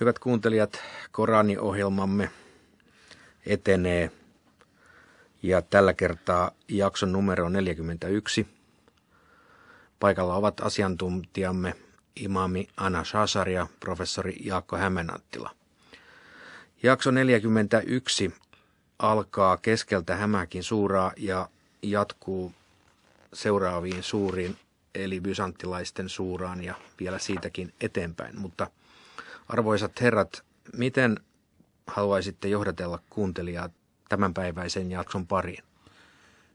Hyvät kuuntelijat, Koraniohjelmamme etenee ja tällä kertaa jakson numero 41. Paikalla ovat asiantuntijamme imami Anna Shasar ja professori Jaakko Hämenattila. Jakso 41 alkaa keskeltä hämäkin suuraa ja jatkuu seuraaviin suuriin eli bysanttilaisten suuraan ja vielä siitäkin eteenpäin, mutta – Arvoisat herrat, miten haluaisitte johdatella kuuntelijaa tämänpäiväisen jakson pariin?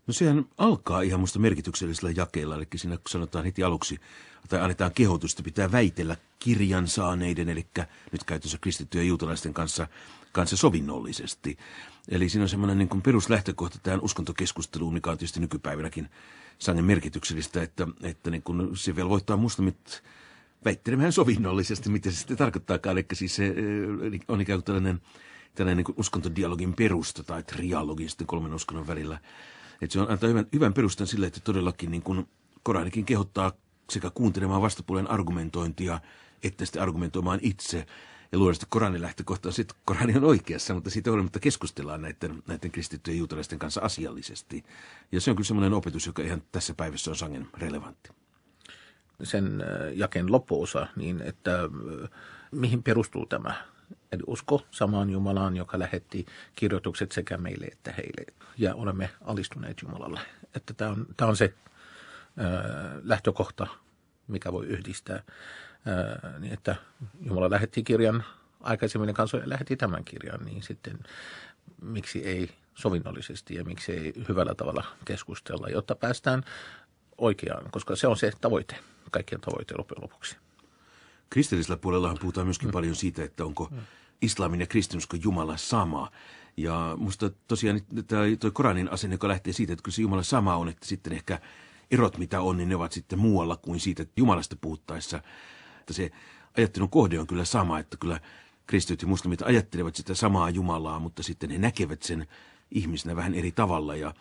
No sehän alkaa ihan musta merkityksellisellä jakeella, eli siinä sanotaan heti aluksi, tai annetaan kehotusta pitää väitellä kirjan saaneiden, eli nyt käytössä kristittyjen juutalaisten kanssa, kanssa sovinnollisesti. Eli siinä on semmoinen niin peruslähtökohta tähän uskontokeskusteluun, mikä on tietysti nykypäivänäkin sangen merkityksellistä, että, että niin kuin se velvoittaa mustamit väittelemään sovinnollisesti, mitä se sitten tarkoittaakaan. Eli siis se eh, on ikään kuin tällainen, tällainen niin uskontodialogin perusta tai trialogi sitten kolmen uskonnon välillä. Että se on, antaa hyvän, hyvän perustan sille, että todellakin niin kuin Koranikin kehottaa sekä kuuntelemaan vastapuolen argumentointia, että sitten argumentoimaan itse. Ja luonnollisesti Koranin lähtökohta on sitten, Korani on oikeassa, mutta siitä huolimatta keskustellaan näiden, näiden kristittyjen juutalaisten kanssa asiallisesti. Ja se on kyllä semmoinen opetus, joka ihan tässä päivässä on sangen relevantti sen jaken loppuosa, niin että mihin perustuu tämä? Eli usko samaan Jumalaan, joka lähetti kirjoitukset sekä meille että heille. Ja olemme alistuneet Jumalalle. Että tämä on, tämä on se lähtökohta, mikä voi yhdistää. niin että Jumala lähetti kirjan aikaisemmin kansoja lähetti tämän kirjan, niin sitten miksi ei sovinnollisesti ja miksi ei hyvällä tavalla keskustella, jotta päästään oikeaan, koska se on se tavoite kaikkien tavoite loppujen lopuksi. Kristillisellä puolellahan puhutaan myöskin mm. paljon siitä, että onko mm. islamin ja kristinusko Jumala sama. Ja musta tosiaan toi, Koranin asenne, joka lähtee siitä, että kyllä se Jumala sama on, että sitten ehkä erot mitä on, niin ne ovat sitten muualla kuin siitä että Jumalasta puhuttaessa. Että se ajattelun kohde on kyllä sama, että kyllä kristityt ja muslimit ajattelevat sitä samaa Jumalaa, mutta sitten he näkevät sen ihmisenä vähän eri tavalla. Ja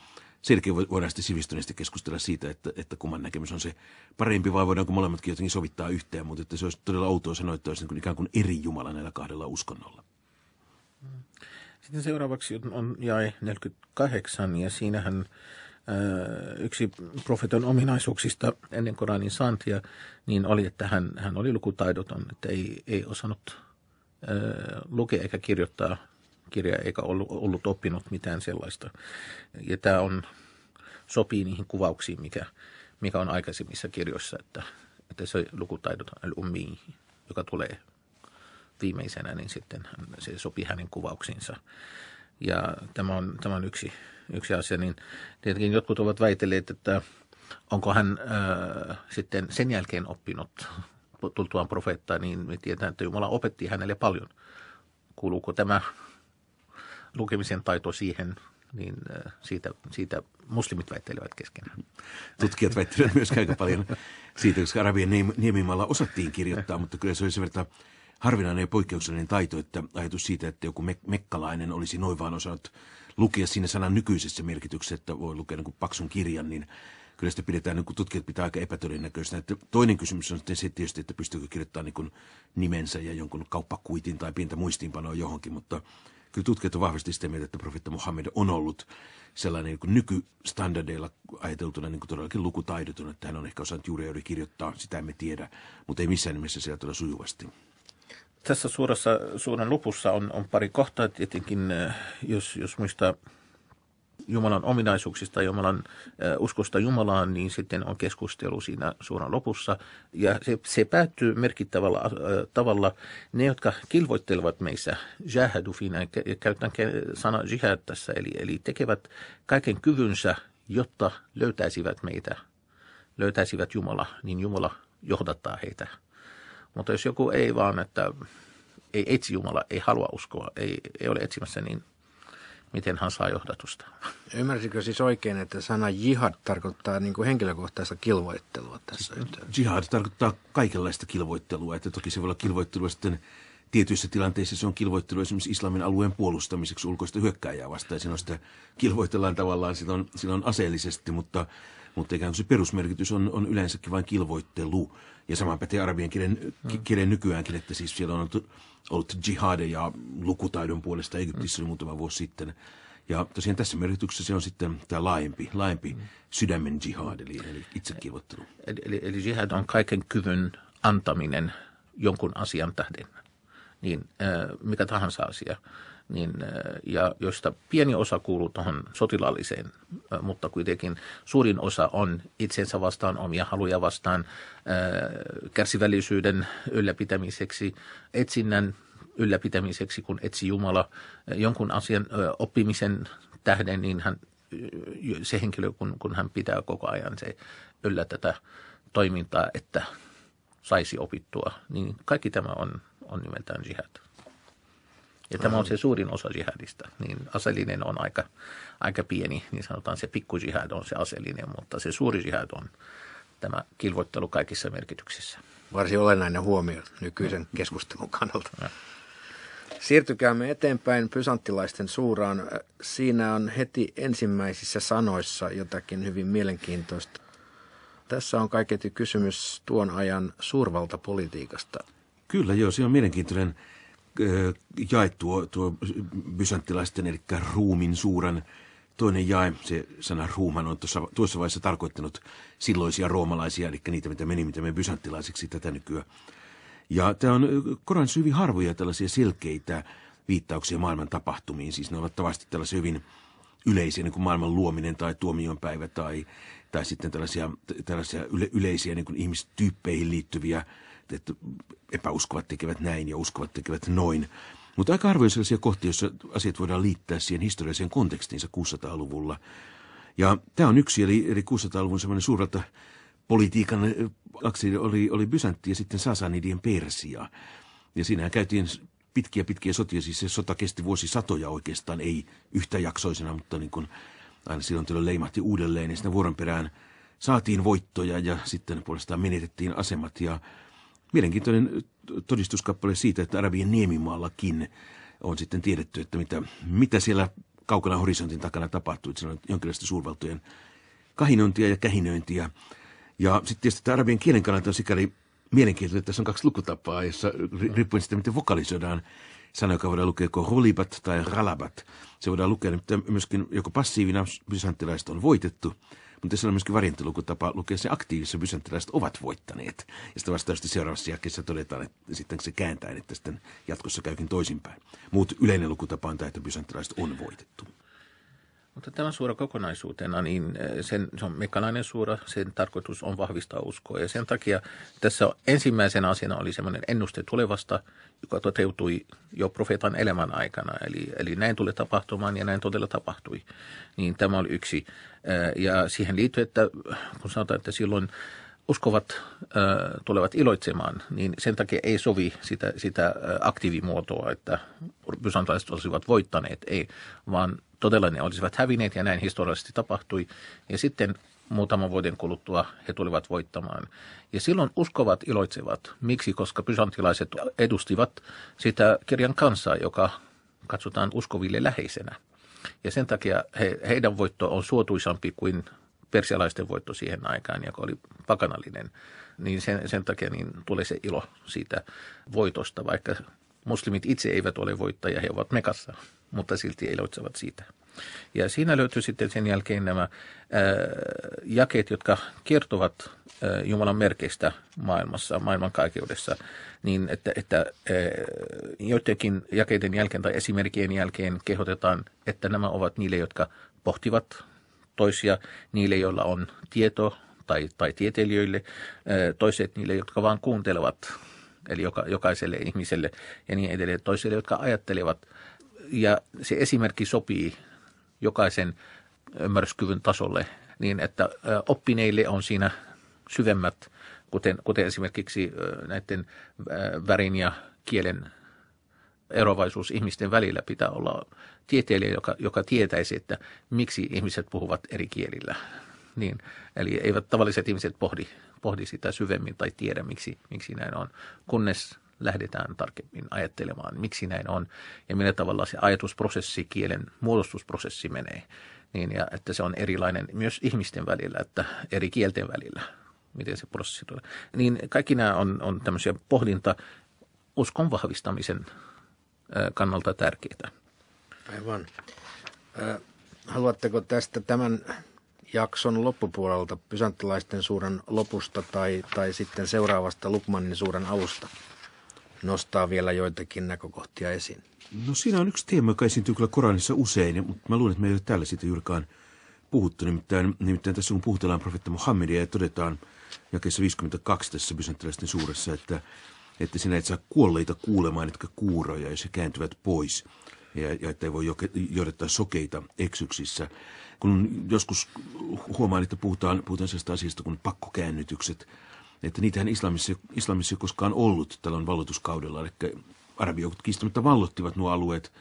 Sielläkin voidaan sitten sivistyneesti keskustella siitä, että, että kumman näkemys on se parempi vai voidaanko molemmatkin jotenkin sovittaa yhteen, mutta että se olisi todella outoa sanoa, että olisi ikään kuin eri Jumala näillä kahdella uskonnolla. Sitten seuraavaksi on jae 48 ja siinähän äh, yksi profeton ominaisuuksista ennen Koranin saantia niin oli, että hän, hän oli lukutaidoton, että ei, ei osannut äh, lukea eikä kirjoittaa kirja eikä ollut, ollut oppinut mitään sellaista. Ja tämä on, sopii niihin kuvauksiin, mikä, mikä on aikaisemmissa kirjoissa, että, että se lukutaidot ummi, joka tulee viimeisenä, niin sitten se sopii hänen kuvauksiinsa. Ja tämä on, tämä on yksi, yksi asia, niin tietenkin jotkut ovat väitelleet, että onko hän äh, sitten sen jälkeen oppinut tultuaan profeetta, niin me tietää, että Jumala opetti hänelle paljon. Kuuluuko tämä lukemisen taito siihen, niin äh, siitä, siitä muslimit väittelevät keskenään. Tutkijat väittelevät myös aika paljon siitä, koska Arabian niemimaalla osattiin kirjoittaa, mutta kyllä se oli sen verran harvinainen ja poikkeuksellinen taito, että ajatus siitä, että joku mek- mekkalainen olisi noin vaan osannut lukea siinä sanan nykyisessä merkityksessä, että voi lukea niin kuin paksun kirjan, niin kyllä sitä pidetään, niin kuin tutkijat pitää aika epätodennäköisenä. Että toinen kysymys on sitten se tietysti, että pystyykö kirjoittamaan niin kuin nimensä ja jonkun kauppakuitin tai pientä muistiinpanoa johonkin, mutta kyllä tutkijat ovat vahvasti sitä mieltä, että profeetta Muhammed on ollut sellainen niin nykystandardeilla ajateltuna niin kuin todellakin lukutaidoton, että hän on ehkä osannut juuri juuri kirjoittaa, sitä emme tiedä, mutta ei missään nimessä siellä todella sujuvasti. Tässä suurassa, suuren lopussa on, on pari kohtaa tietenkin, äh, jos, jos muistaa Jumalan ominaisuuksista, Jumalan äh, uskosta Jumalaan, niin sitten on keskustelu siinä suoran lopussa. Ja se, se päättyy merkittävällä äh, tavalla. Ne, jotka kilvoittelevat meissä, jahadufina, käytän sana jihad tässä, eli, eli tekevät kaiken kyvynsä, jotta löytäisivät meitä, löytäisivät Jumala, niin Jumala johdattaa heitä. Mutta jos joku ei vaan, että ei etsi Jumala, ei halua uskoa, ei, ei ole etsimässä, niin miten hän saa johdatusta. Ymmärsikö siis oikein, että sana jihad tarkoittaa niin kuin henkilökohtaista kilvoittelua tässä siis, yhteydessä? Jihad tarkoittaa kaikenlaista kilvoittelua, että toki se voi olla kilvoittelua sitten tietyissä tilanteissa se on kilvoittelu esimerkiksi islamin alueen puolustamiseksi ulkoista hyökkääjää vastaan. on sitä kilvoitellaan tavallaan silloin, silloin aseellisesti, mutta, mutta ikään kuin se perusmerkitys on, on yleensäkin vain kilvoittelu. Ja sama pätee arabian kielen, kielen nykyäänkin, että siis siellä on ollut, ollut jihadeja lukutaidon puolesta Egyptissä mm. muutama vuosi sitten. Ja tosiaan tässä merkityksessä se on sitten tämä laajempi, laajempi mm. sydämen jihad, eli, eli itsekivottelu. Eli, eli, eli jihad on kaiken kyvyn antaminen jonkun asian tähden, niin äh, mikä tahansa asia niin, äh, ja joista pieni osa kuuluu tuohon sotilaalliseen, äh, mutta kuitenkin suurin osa on itsensä vastaan, omia haluja vastaan, äh, kärsivällisyyden ylläpitämiseksi, etsinnän ylläpitämiseksi, kun etsi Jumala jonkun asian oppimisen tähden, niin hän, se henkilö, kun, kun hän pitää koko ajan se yllä tätä toimintaa, että saisi opittua, niin kaikki tämä on, on nimeltään jihad. Ja tämä on se suurin osa jihadista. Niin aseellinen on aika, aika pieni, niin sanotaan se jihad on se aseellinen, mutta se suuri jihad on tämä kilvoittelu kaikissa merkityksissä. Varsin olennainen huomio nykyisen mm. keskustelun kannalta. Ja. Siirtykäämme eteenpäin pysanttilaisten suuraan. Siinä on heti ensimmäisissä sanoissa jotakin hyvin mielenkiintoista. Tässä on kaiketi kysymys tuon ajan suurvaltapolitiikasta. Kyllä joo, se on mielenkiintoinen Eh, jae tuo, tuo bysanttilaisten, eli ruumin suuran toinen jae, se sana ruuman on tuossa, tuossa vaiheessa tarkoittanut silloisia roomalaisia, eli niitä, mitä meni, mitä me bysanttilaisiksi tätä nykyään. Ja tämä on eh, Koran hyvin harvoja tällaisia selkeitä viittauksia maailman tapahtumiin, siis ne ovat tavasti tällaisia hyvin yleisiä, niin kuin maailman luominen tai tuomionpäivä tai, tai sitten tällaisia, tällaisia yle, yleisiä niin kuin ihmistyyppeihin liittyviä että, että epäuskovat tekevät näin ja uskovat tekevät noin. Mutta aika harvoin sellaisia kohtia, joissa asiat voidaan liittää siihen historialliseen kontekstiinsa 600-luvulla. Ja tämä on yksi, eli, eli 600-luvun semmoinen suurelta politiikan akseli oli, oli Bysantti ja sitten Sasanidien Persia. Ja siinähän käytiin pitkiä pitkiä sotia, siis se sota kesti vuosisatoja oikeastaan, ei yhtäjaksoisena, mutta niin kuin aina silloin tällöin leimahti uudelleen ja sitten vuoron perään saatiin voittoja ja sitten puolestaan menetettiin asemat ja Mielenkiintoinen äh, todistuskappale siitä, että Arabien niemimaallakin on sitten tiedetty, että mitä, mitä siellä kaukana horisontin takana tapahtuu. Että se on jonkinlaista suurvaltojen kahinointia ja kähinöintiä. Ja sitten tietysti tämä Arabian kielen kannalta on sikäli mielenkiintoista, että tässä on kaksi lukutapaa, jossa riippuen siitä, miten vokalisoidaan sana, joka voidaan lukea joko holibat tai ralabat. Se voidaan lukea niin myöskin joko passiivina, bysantilaiset on voitettu – mutta siellä on myöskin variantilukutapa lukea se aktiivisessa bysanttilaiset ovat voittaneet. Ja sitten vastaavasti seuraavassa jakeessa todetaan, että sitten se kääntää, että sitten jatkossa käykin toisinpäin. Muut yleinen lukutapa on tämä, että bysanttilaiset on voitettu. Mutta tämä suora kokonaisuutena, niin eh, sen, se on mekanainen suora, sen tarkoitus on vahvistaa uskoa. Ja sen takia tässä ensimmäisenä asiana oli semmoinen ennuste tulevasta, joka toteutui jo profeetan elämän aikana. Eli, eli näin tulee tapahtumaan ja näin todella tapahtui. Niin tämä oli yksi. Eh, ja siihen liittyy, että kun sanotaan, että silloin uskovat eh, tulevat iloitsemaan, niin sen takia ei sovi sitä, sitä aktiivimuotoa, että bysantalaiset olisivat voittaneet, ei, vaan todella ne olisivat hävinneet ja näin historiallisesti tapahtui. Ja sitten muutaman vuoden kuluttua he tulivat voittamaan. Ja silloin uskovat iloitsevat. Miksi? Koska pysantilaiset edustivat sitä kirjan kansaa, joka katsotaan uskoville läheisenä. Ja sen takia he, heidän voitto on suotuisampi kuin persialaisten voitto siihen aikaan, joka oli pakanallinen. Niin sen, sen takia niin tulee se ilo siitä voitosta, vaikka muslimit itse eivät ole voittajia, he ovat mekassa mutta silti loitsevat siitä. Ja siinä löytyy sitten sen jälkeen nämä ää, äh, jakeet, jotka kertovat ää, äh, Jumalan merkeistä maailmassa, maailmankaikeudessa, niin että, että ää, äh, joidenkin jakeiden jälkeen tai esimerkkien jälkeen kehotetaan, että nämä ovat niille, jotka pohtivat toisia, niille, joilla on tieto tai, tai tieteilijöille, toiset niille, jotka vain kuuntelevat, eli joka, jokaiselle ihmiselle ja niin edelleen, toisille, jotka ajattelevat – ja se esimerkki sopii jokaisen ymmärryskyvyn tasolle niin, että oppineille on siinä syvemmät, kuten, kuten esimerkiksi näiden värin ja kielen erovaisuus ihmisten välillä pitää olla tieteilijä, joka, joka tietäisi, että miksi ihmiset puhuvat eri kielillä. Niin, eli eivät tavalliset ihmiset pohdi, pohdi sitä syvemmin tai tiedä, miksi, miksi näin on, kunnes lähdetään tarkemmin ajattelemaan, miksi näin on ja millä tavalla se ajatusprosessi, kielen muodostusprosessi menee. Niin, ja että se on erilainen myös ihmisten välillä, että eri kielten välillä, miten se prosessi tulee. Niin kaikki nämä on, on tämmöisiä pohdinta uskon vahvistamisen kannalta tärkeitä. Aivan. Haluatteko tästä tämän jakson loppupuolelta, pysanttilaisten suuren lopusta tai, tai sitten seuraavasta Lukmanin suuren alusta? nostaa vielä joitakin näkökohtia esiin? No siinä on yksi teema, joka esiintyy kyllä Koranissa usein, mutta mä luulen, että me ei ole täällä siitä juurikaan puhuttu. Nimittäin, nimittäin tässä kun puhutellaan profetta Muhammedia ja todetaan jakeessa 52 tässä bysanttilaisten suuressa, että, että sinä et saa kuolleita kuulemaan, etkä kuuroja, jos he kääntyvät pois ja, ja ei voi johdattaa sokeita eksyksissä. Kun joskus huomaan, että puhutaan, puhutaan sellaista asiasta kuin pakkokäännytykset – että niitähän islamissa, islamissa ei koskaan ollut tällä valloituskaudella. Eli arabijoukot kiistämättä vallottivat nuo alueet,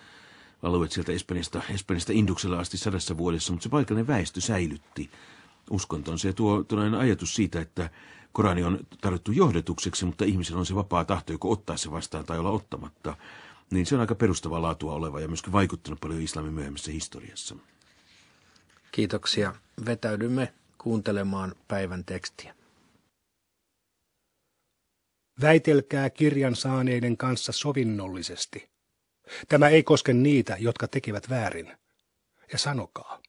alueet sieltä Espanjasta, Espanjasta Induksella asti sadassa vuodessa, mutta se paikallinen väestö säilytti uskontonsa. Ja tuo tällainen ajatus siitä, että Korani on tarjottu johdetukseksi, mutta ihmisellä on se vapaa tahto joko ottaa se vastaan tai olla ottamatta, niin se on aika perustavaa laatua oleva ja myöskin vaikuttanut paljon islamin myöhemmässä historiassa. Kiitoksia. Vetäydymme kuuntelemaan päivän tekstiä. Väitelkää kirjan saaneiden kanssa sovinnollisesti. Tämä ei koske niitä, jotka tekevät väärin. Ja sanokaa.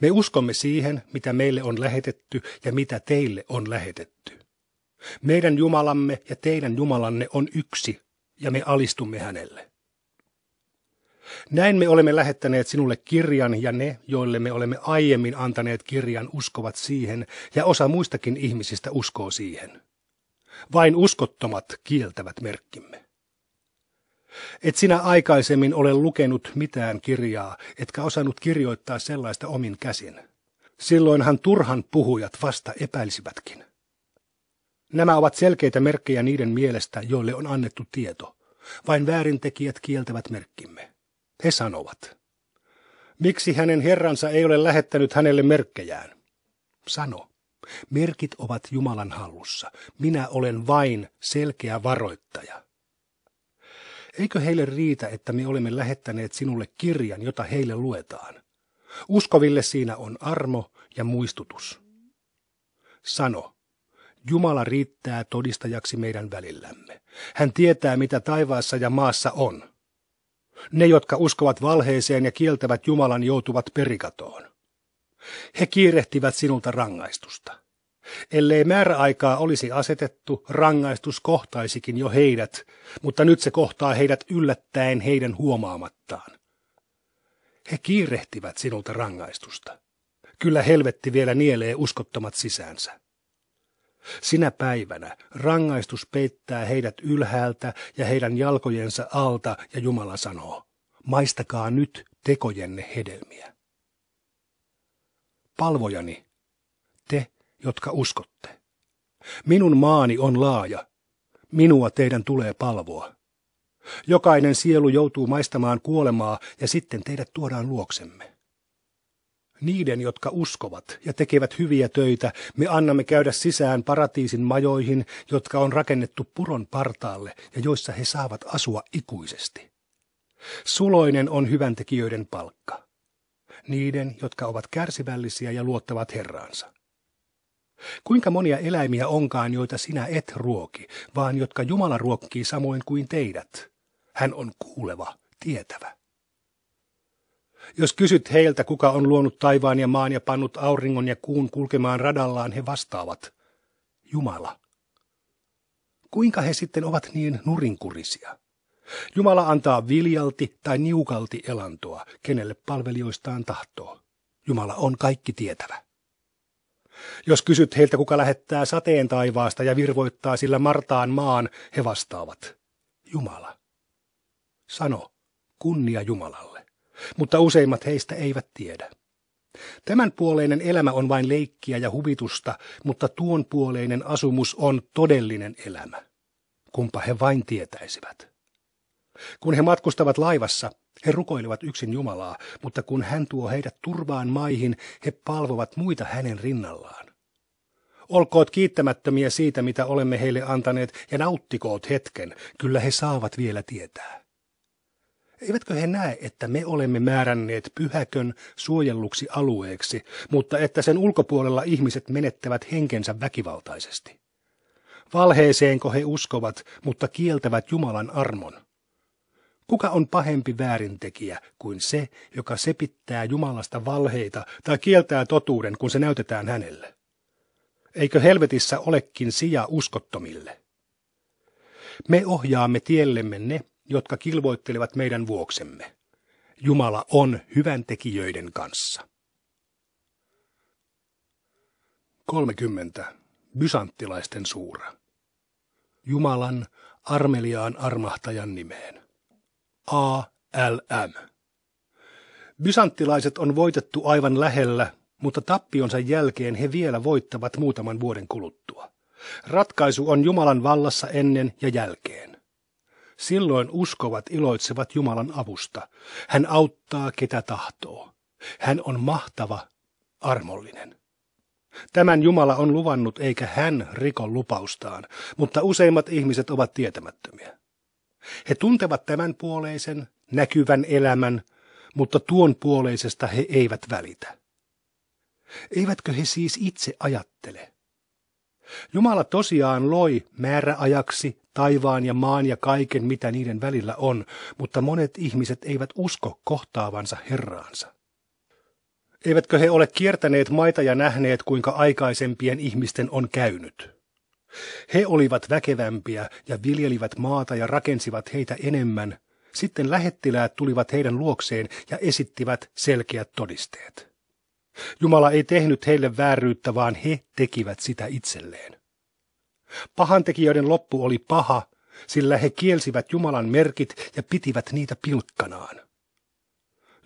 Me uskomme siihen, mitä meille on lähetetty ja mitä teille on lähetetty. Meidän Jumalamme ja teidän Jumalanne on yksi, ja me alistumme hänelle. Näin me olemme lähettäneet sinulle kirjan, ja ne, joille me olemme aiemmin antaneet kirjan, uskovat siihen, ja osa muistakin ihmisistä uskoo siihen. Vain uskottomat kieltävät merkkimme. Et sinä aikaisemmin ole lukenut mitään kirjaa, etkä osannut kirjoittaa sellaista omin käsin. Silloinhan turhan puhujat vasta epäilisivätkin. Nämä ovat selkeitä merkkejä niiden mielestä, joille on annettu tieto. Vain väärintekijät kieltävät merkkimme. He sanovat. Miksi hänen herransa ei ole lähettänyt hänelle merkkejään? Sano. Merkit ovat Jumalan hallussa. Minä olen vain selkeä varoittaja. Eikö heille riitä, että me olemme lähettäneet sinulle kirjan, jota heille luetaan? Uskoville siinä on armo ja muistutus. Sano, Jumala riittää todistajaksi meidän välillämme. Hän tietää, mitä taivaassa ja maassa on. Ne, jotka uskovat valheeseen ja kieltävät Jumalan, joutuvat perikatoon. He kiirehtivät sinulta rangaistusta. Ellei määräaikaa olisi asetettu, rangaistus kohtaisikin jo heidät, mutta nyt se kohtaa heidät yllättäen heidän huomaamattaan. He kiirehtivät sinulta rangaistusta. Kyllä helvetti vielä nielee uskottomat sisäänsä. Sinä päivänä rangaistus peittää heidät ylhäältä ja heidän jalkojensa alta ja Jumala sanoo, maistakaa nyt tekojenne hedelmiä. Palvojani, jotka uskotte. Minun maani on laaja. Minua teidän tulee palvoa. Jokainen sielu joutuu maistamaan kuolemaa ja sitten teidät tuodaan luoksemme. Niiden, jotka uskovat ja tekevät hyviä töitä, me annamme käydä sisään paratiisin majoihin, jotka on rakennettu puron partaalle ja joissa he saavat asua ikuisesti. Suloinen on hyväntekijöiden palkka. Niiden, jotka ovat kärsivällisiä ja luottavat Herraansa. Kuinka monia eläimiä onkaan, joita sinä et ruoki, vaan jotka Jumala ruokkii samoin kuin teidät? Hän on kuuleva, tietävä. Jos kysyt heiltä, kuka on luonut taivaan ja maan ja pannut auringon ja kuun kulkemaan radallaan, he vastaavat, Jumala. Kuinka he sitten ovat niin nurinkurisia? Jumala antaa viljalti tai niukalti elantoa, kenelle palvelijoistaan tahtoo. Jumala on kaikki tietävä. Jos kysyt heiltä, kuka lähettää sateen taivaasta ja virvoittaa sillä Martaan maan, he vastaavat. Jumala. Sano, kunnia Jumalalle. Mutta useimmat heistä eivät tiedä. Tämän puoleinen elämä on vain leikkiä ja huvitusta, mutta tuon puoleinen asumus on todellinen elämä. Kumpa he vain tietäisivät. Kun he matkustavat laivassa, he rukoilevat yksin Jumalaa, mutta kun hän tuo heidät turvaan maihin, he palvovat muita hänen rinnallaan. Olkoot kiittämättömiä siitä, mitä olemme heille antaneet, ja nauttikoot hetken, kyllä he saavat vielä tietää. Eivätkö he näe, että me olemme määränneet pyhäkön suojelluksi alueeksi, mutta että sen ulkopuolella ihmiset menettävät henkensä väkivaltaisesti? Valheeseenko he uskovat, mutta kieltävät Jumalan armon? Kuka on pahempi väärintekijä kuin se, joka sepittää Jumalasta valheita tai kieltää totuuden, kun se näytetään hänelle? Eikö helvetissä olekin sija uskottomille? Me ohjaamme tiellemme ne, jotka kilvoittelevat meidän vuoksemme. Jumala on hyvän tekijöiden kanssa. 30. Bysanttilaisten suura. Jumalan armeliaan armahtajan nimeen. ALM. Bysanttilaiset on voitettu aivan lähellä, mutta tappionsa jälkeen he vielä voittavat muutaman vuoden kuluttua. Ratkaisu on Jumalan vallassa ennen ja jälkeen. Silloin uskovat iloitsevat Jumalan avusta. Hän auttaa ketä tahtoo. Hän on mahtava, armollinen. Tämän Jumala on luvannut eikä hän riko lupaustaan, mutta useimmat ihmiset ovat tietämättömiä. He tuntevat tämän puoleisen, näkyvän elämän, mutta tuon puoleisesta he eivät välitä. Eivätkö he siis itse ajattele? Jumala tosiaan loi määräajaksi taivaan ja maan ja kaiken, mitä niiden välillä on, mutta monet ihmiset eivät usko kohtaavansa Herraansa. Eivätkö he ole kiertäneet maita ja nähneet, kuinka aikaisempien ihmisten on käynyt? He olivat väkevämpiä ja viljelivät maata ja rakensivat heitä enemmän. Sitten lähettiläät tulivat heidän luokseen ja esittivät selkeät todisteet. Jumala ei tehnyt heille vääryyttä, vaan he tekivät sitä itselleen. Pahantekijöiden loppu oli paha, sillä he kielsivät Jumalan merkit ja pitivät niitä pilkkanaan.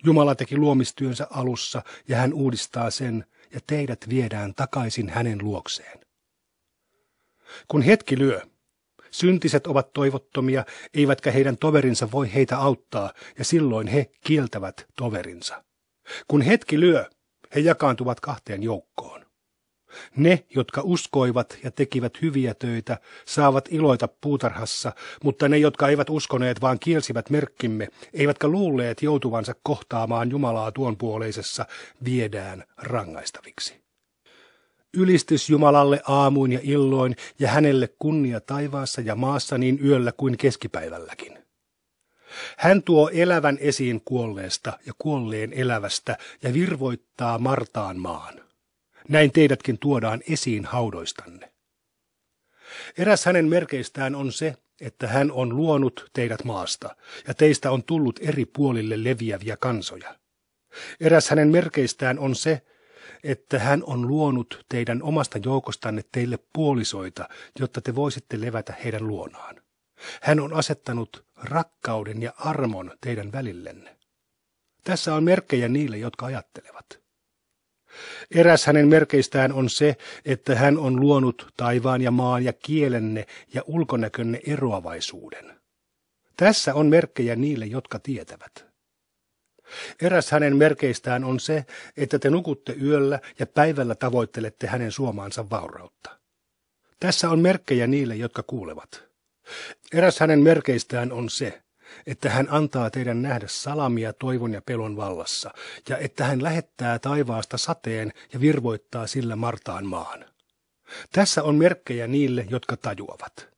Jumala teki luomistyönsä alussa ja hän uudistaa sen, ja teidät viedään takaisin hänen luokseen. Kun hetki lyö, syntiset ovat toivottomia, eivätkä heidän toverinsa voi heitä auttaa, ja silloin he kieltävät toverinsa. Kun hetki lyö, he jakaantuvat kahteen joukkoon. Ne, jotka uskoivat ja tekivät hyviä töitä, saavat iloita puutarhassa, mutta ne, jotka eivät uskoneet, vaan kielsivät merkkimme, eivätkä luulleet joutuvansa kohtaamaan Jumalaa tuonpuoleisessa, viedään rangaistaviksi. Ylistys Jumalalle aamuin ja illoin ja hänelle kunnia taivaassa ja maassa niin yöllä kuin keskipäivälläkin. Hän tuo elävän esiin kuolleesta ja kuolleen elävästä ja virvoittaa Martaan maan. Näin teidätkin tuodaan esiin haudoistanne. Eräs hänen merkeistään on se, että hän on luonut teidät maasta, ja teistä on tullut eri puolille leviäviä kansoja. Eräs hänen merkeistään on se, että hän on luonut teidän omasta joukostanne teille puolisoita, jotta te voisitte levätä heidän luonaan. Hän on asettanut rakkauden ja armon teidän välillenne. Tässä on merkkejä niille, jotka ajattelevat. Eräs hänen merkeistään on se, että hän on luonut taivaan ja maan ja kielenne ja ulkonäkönne eroavaisuuden. Tässä on merkkejä niille, jotka tietävät. Eräs hänen merkeistään on se, että te nukutte yöllä ja päivällä tavoittelette hänen suomaansa vaurautta. Tässä on merkkejä niille, jotka kuulevat. Eräs hänen merkeistään on se, että hän antaa teidän nähdä salamia toivon ja pelon vallassa, ja että hän lähettää taivaasta sateen ja virvoittaa sillä Martaan maan. Tässä on merkkejä niille, jotka tajuavat.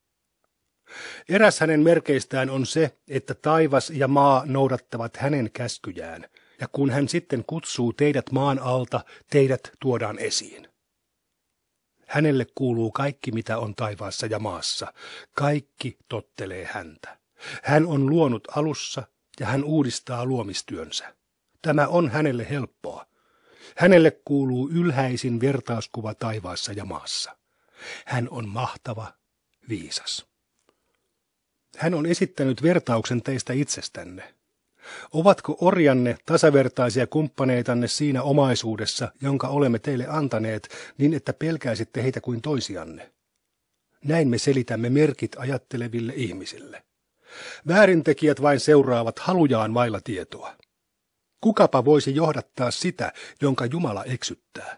Eräs hänen merkeistään on se, että taivas ja maa noudattavat hänen käskyjään, ja kun hän sitten kutsuu teidät maan alta, teidät tuodaan esiin. Hänelle kuuluu kaikki, mitä on taivaassa ja maassa. Kaikki tottelee häntä. Hän on luonut alussa ja hän uudistaa luomistyönsä. Tämä on hänelle helppoa. Hänelle kuuluu ylhäisin vertauskuva taivaassa ja maassa. Hän on mahtava, viisas. Hän on esittänyt vertauksen teistä itsestänne. Ovatko orjanne tasavertaisia kumppaneitanne siinä omaisuudessa, jonka olemme teille antaneet, niin että pelkäisitte heitä kuin toisianne? Näin me selitämme merkit ajatteleville ihmisille. Väärintekijät vain seuraavat halujaan vailla tietoa. Kukapa voisi johdattaa sitä, jonka Jumala eksyttää?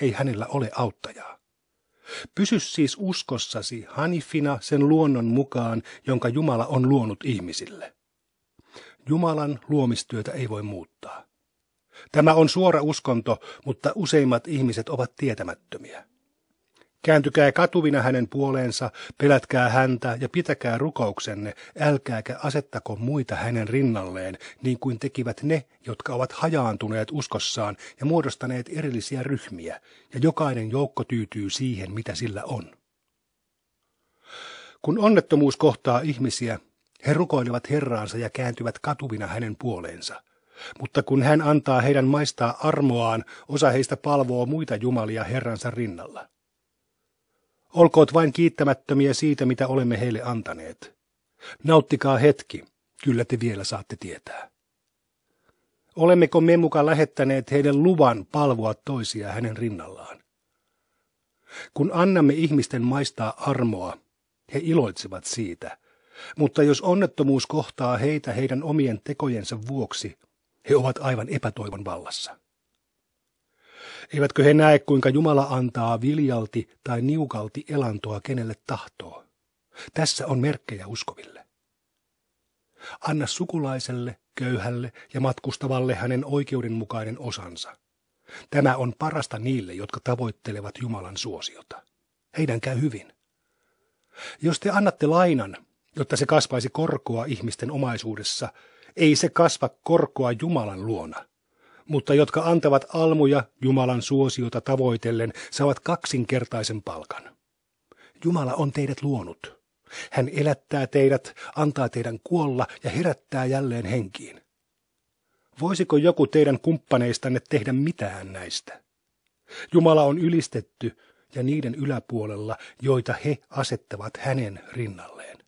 Ei hänellä ole auttajaa. Pysy siis uskossasi Hanifina sen luonnon mukaan, jonka Jumala on luonut ihmisille. Jumalan luomistyötä ei voi muuttaa. Tämä on suora uskonto, mutta useimmat ihmiset ovat tietämättömiä. Kääntykää katuvina hänen puoleensa, pelätkää häntä ja pitäkää rukouksenne, älkääkä asettako muita hänen rinnalleen, niin kuin tekivät ne, jotka ovat hajaantuneet uskossaan ja muodostaneet erillisiä ryhmiä, ja jokainen joukko tyytyy siihen, mitä sillä on. Kun onnettomuus kohtaa ihmisiä, he rukoilevat Herraansa ja kääntyvät katuvina hänen puoleensa – mutta kun hän antaa heidän maistaa armoaan, osa heistä palvoo muita jumalia herransa rinnalla. Olkoot vain kiittämättömiä siitä, mitä olemme heille antaneet. Nauttikaa hetki, kyllä te vielä saatte tietää. Olemmeko me muka lähettäneet heidän luvan palvoa toisia hänen rinnallaan? Kun annamme ihmisten maistaa armoa, he iloitsevat siitä, mutta jos onnettomuus kohtaa heitä heidän omien tekojensa vuoksi, he ovat aivan epätoivon vallassa. Eivätkö he näe, kuinka Jumala antaa viljalti tai niukalti elantoa kenelle tahtoo? Tässä on merkkejä uskoville. Anna sukulaiselle, köyhälle ja matkustavalle hänen oikeudenmukainen osansa. Tämä on parasta niille, jotka tavoittelevat Jumalan suosiota. Heidän käy hyvin. Jos te annatte lainan, jotta se kasvaisi korkoa ihmisten omaisuudessa, ei se kasva korkoa Jumalan luona – mutta jotka antavat almuja Jumalan suosiota tavoitellen, saavat kaksinkertaisen palkan. Jumala on teidät luonut. Hän elättää teidät, antaa teidän kuolla ja herättää jälleen henkiin. Voisiko joku teidän kumppaneistanne tehdä mitään näistä? Jumala on ylistetty ja niiden yläpuolella, joita he asettavat hänen rinnalleen.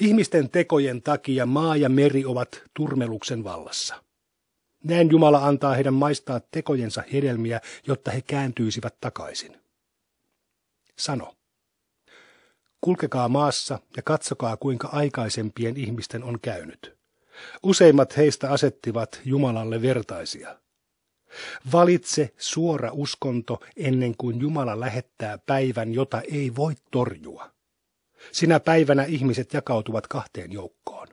Ihmisten tekojen takia maa ja meri ovat turmeluksen vallassa. Näin Jumala antaa heidän maistaa tekojensa hedelmiä, jotta he kääntyisivät takaisin. Sano. Kulkekaa maassa ja katsokaa, kuinka aikaisempien ihmisten on käynyt. Useimmat heistä asettivat Jumalalle vertaisia. Valitse suora uskonto ennen kuin Jumala lähettää päivän, jota ei voi torjua. Sinä päivänä ihmiset jakautuvat kahteen joukkoon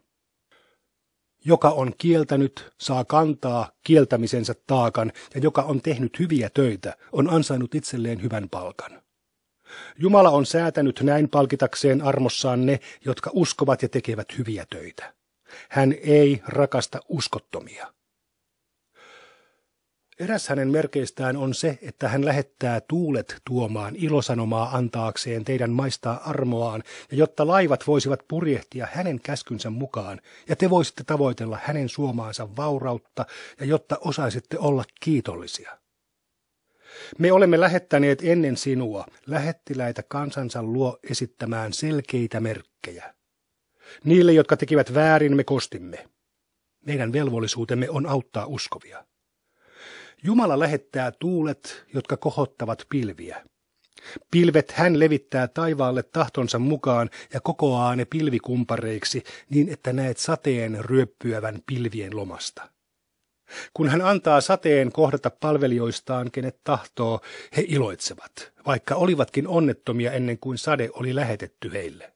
joka on kieltänyt, saa kantaa kieltämisensä taakan, ja joka on tehnyt hyviä töitä, on ansainnut itselleen hyvän palkan. Jumala on säätänyt näin palkitakseen armossaan ne, jotka uskovat ja tekevät hyviä töitä. Hän ei rakasta uskottomia. Eräs hänen merkeistään on se, että hän lähettää tuulet tuomaan ilosanomaa antaakseen teidän maistaa armoaan, ja jotta laivat voisivat purjehtia hänen käskynsä mukaan, ja te voisitte tavoitella hänen suomaansa vaurautta, ja jotta osaisitte olla kiitollisia. Me olemme lähettäneet ennen sinua lähettiläitä kansansa luo esittämään selkeitä merkkejä. Niille, jotka tekivät väärin, me kostimme. Meidän velvollisuutemme on auttaa uskovia. Jumala lähettää tuulet, jotka kohottavat pilviä. Pilvet hän levittää taivaalle tahtonsa mukaan ja kokoaa ne pilvikumpareiksi niin, että näet sateen ryöppyävän pilvien lomasta. Kun hän antaa sateen kohdata palvelijoistaan, kenet tahtoo, he iloitsevat, vaikka olivatkin onnettomia ennen kuin sade oli lähetetty heille.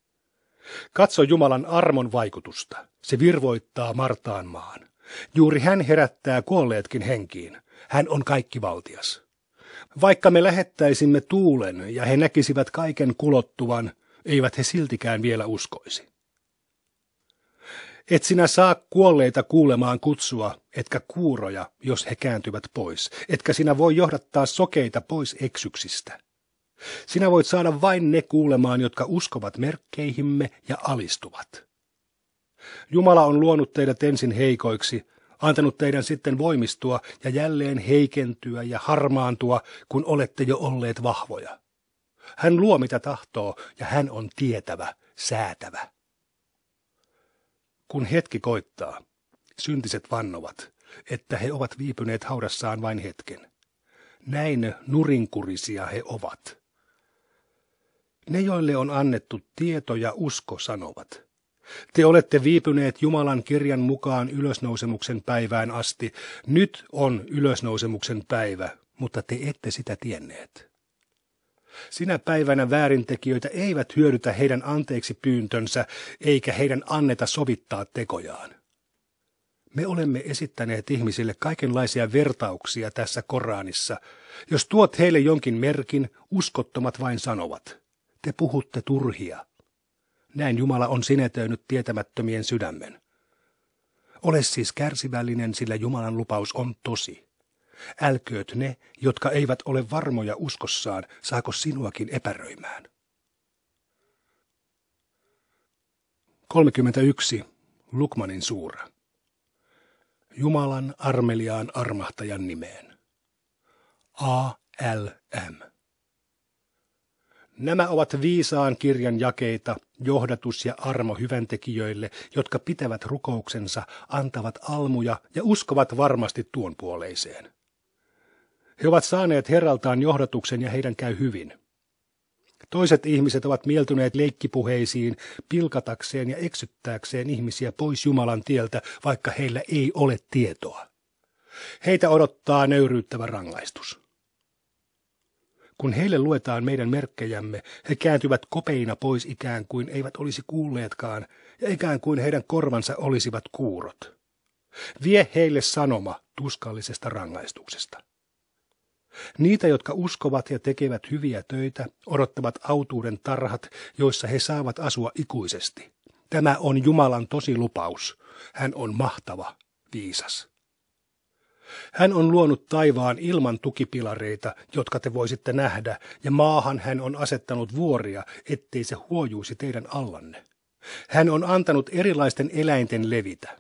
Katso Jumalan armon vaikutusta. Se virvoittaa Martaan maan. Juuri hän herättää kuolleetkin henkiin. Hän on kaikki valtias. Vaikka me lähettäisimme tuulen ja he näkisivät kaiken kulottuvan, eivät he siltikään vielä uskoisi. Et sinä saa kuolleita kuulemaan kutsua, etkä kuuroja, jos he kääntyvät pois, etkä sinä voi johdattaa sokeita pois eksyksistä. Sinä voit saada vain ne kuulemaan, jotka uskovat merkkeihimme ja alistuvat. Jumala on luonut teidät ensin heikoiksi, antanut teidän sitten voimistua ja jälleen heikentyä ja harmaantua, kun olette jo olleet vahvoja. Hän luo mitä tahtoo ja hän on tietävä, säätävä. Kun hetki koittaa, syntiset vannovat, että he ovat viipyneet haudassaan vain hetken. Näin nurinkurisia he ovat. Ne, joille on annettu tieto ja usko, sanovat – te olette viipyneet Jumalan kirjan mukaan ylösnousemuksen päivään asti. Nyt on ylösnousemuksen päivä, mutta te ette sitä tienneet. Sinä päivänä väärintekijöitä eivät hyödytä heidän anteeksi pyyntönsä, eikä heidän anneta sovittaa tekojaan. Me olemme esittäneet ihmisille kaikenlaisia vertauksia tässä Koranissa. Jos tuot heille jonkin merkin, uskottomat vain sanovat. Te puhutte turhia. Näin Jumala on sinetöinyt tietämättömien sydämen. Ole siis kärsivällinen, sillä Jumalan lupaus on tosi. Älkööt ne, jotka eivät ole varmoja uskossaan, saako sinuakin epäröimään. 31. Lukmanin suura. Jumalan armeliaan armahtajan nimeen. A.L.M. Nämä ovat viisaan kirjan jakeita – johdatus ja armo hyväntekijöille, jotka pitävät rukouksensa, antavat almuja ja uskovat varmasti tuon puoleiseen. He ovat saaneet Herraltaan johdatuksen ja heidän käy hyvin. Toiset ihmiset ovat mieltyneet leikkipuheisiin pilkatakseen ja eksyttääkseen ihmisiä pois Jumalan tieltä, vaikka heillä ei ole tietoa. Heitä odottaa nöyryyttävä rangaistus. Kun heille luetaan meidän merkkejämme, he kääntyvät kopeina pois ikään kuin eivät olisi kuulleetkaan ja ikään kuin heidän korvansa olisivat kuurot. Vie heille sanoma tuskallisesta rangaistuksesta. Niitä, jotka uskovat ja tekevät hyviä töitä, odottavat autuuden tarhat, joissa he saavat asua ikuisesti. Tämä on Jumalan tosi lupaus. Hän on mahtava, viisas. Hän on luonut taivaan ilman tukipilareita, jotka te voisitte nähdä, ja maahan hän on asettanut vuoria, ettei se huojuisi teidän allanne. Hän on antanut erilaisten eläinten levitä.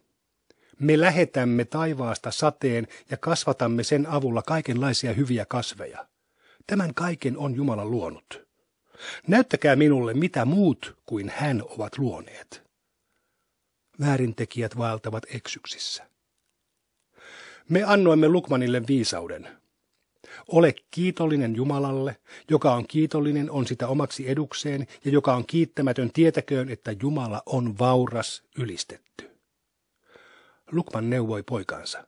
Me lähetämme taivaasta sateen ja kasvatamme sen avulla kaikenlaisia hyviä kasveja. Tämän kaiken on Jumala luonut. Näyttäkää minulle, mitä muut kuin hän ovat luoneet. Väärintekijät vaeltavat eksyksissä. Me annoimme Lukmanille viisauden. Ole kiitollinen Jumalalle, joka on kiitollinen on sitä omaksi edukseen, ja joka on kiittämätön tietäköön, että Jumala on vauras ylistetty. Lukman neuvoi poikansa.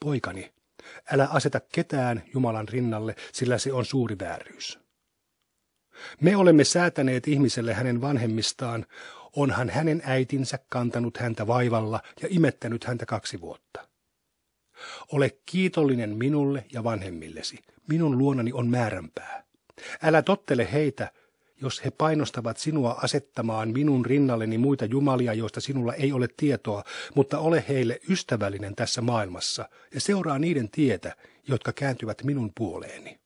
Poikani, älä aseta ketään Jumalan rinnalle, sillä se on suuri vääryys. Me olemme säätäneet ihmiselle hänen vanhemmistaan, onhan hänen äitinsä kantanut häntä vaivalla ja imettänyt häntä kaksi vuotta. Ole kiitollinen minulle ja vanhemmillesi. Minun luonani on määränpää. Älä tottele heitä, jos he painostavat sinua asettamaan minun rinnalleni muita jumalia, joista sinulla ei ole tietoa, mutta ole heille ystävällinen tässä maailmassa ja seuraa niiden tietä, jotka kääntyvät minun puoleeni.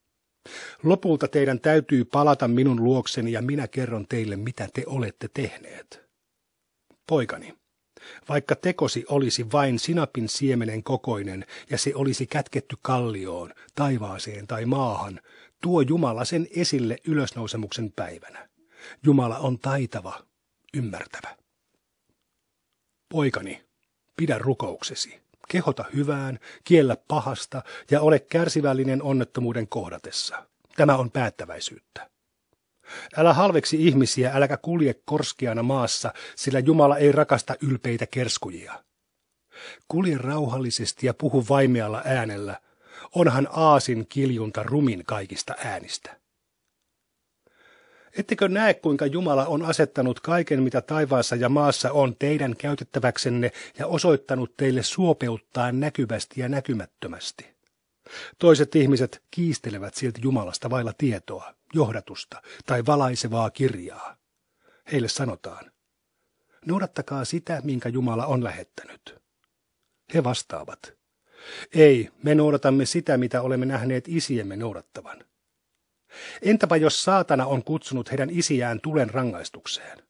Lopulta teidän täytyy palata minun luokseni ja minä kerron teille, mitä te olette tehneet. Poikani, vaikka tekosi olisi vain sinapin siemenen kokoinen ja se olisi kätketty kallioon, taivaaseen tai maahan, tuo Jumala sen esille ylösnousemuksen päivänä. Jumala on taitava, ymmärtävä. Poikani, pidä rukouksesi. Kehota hyvään, kiellä pahasta ja ole kärsivällinen onnettomuuden kohdatessa. Tämä on päättäväisyyttä. Älä halveksi ihmisiä, äläkä kulje korskiana maassa, sillä Jumala ei rakasta ylpeitä kerskujia. Kulje rauhallisesti ja puhu vaimealla äänellä. Onhan aasin kiljunta rumin kaikista äänistä. Ettekö näe, kuinka Jumala on asettanut kaiken, mitä taivaassa ja maassa on teidän käytettäväksenne ja osoittanut teille suopeuttaa näkyvästi ja näkymättömästi? Toiset ihmiset kiistelevät silti Jumalasta vailla tietoa johdatusta tai valaisevaa kirjaa. Heille sanotaan, noudattakaa sitä, minkä Jumala on lähettänyt. He vastaavat, ei, me noudatamme sitä, mitä olemme nähneet isiemme noudattavan. Entäpä jos saatana on kutsunut heidän isiään tulen rangaistukseen?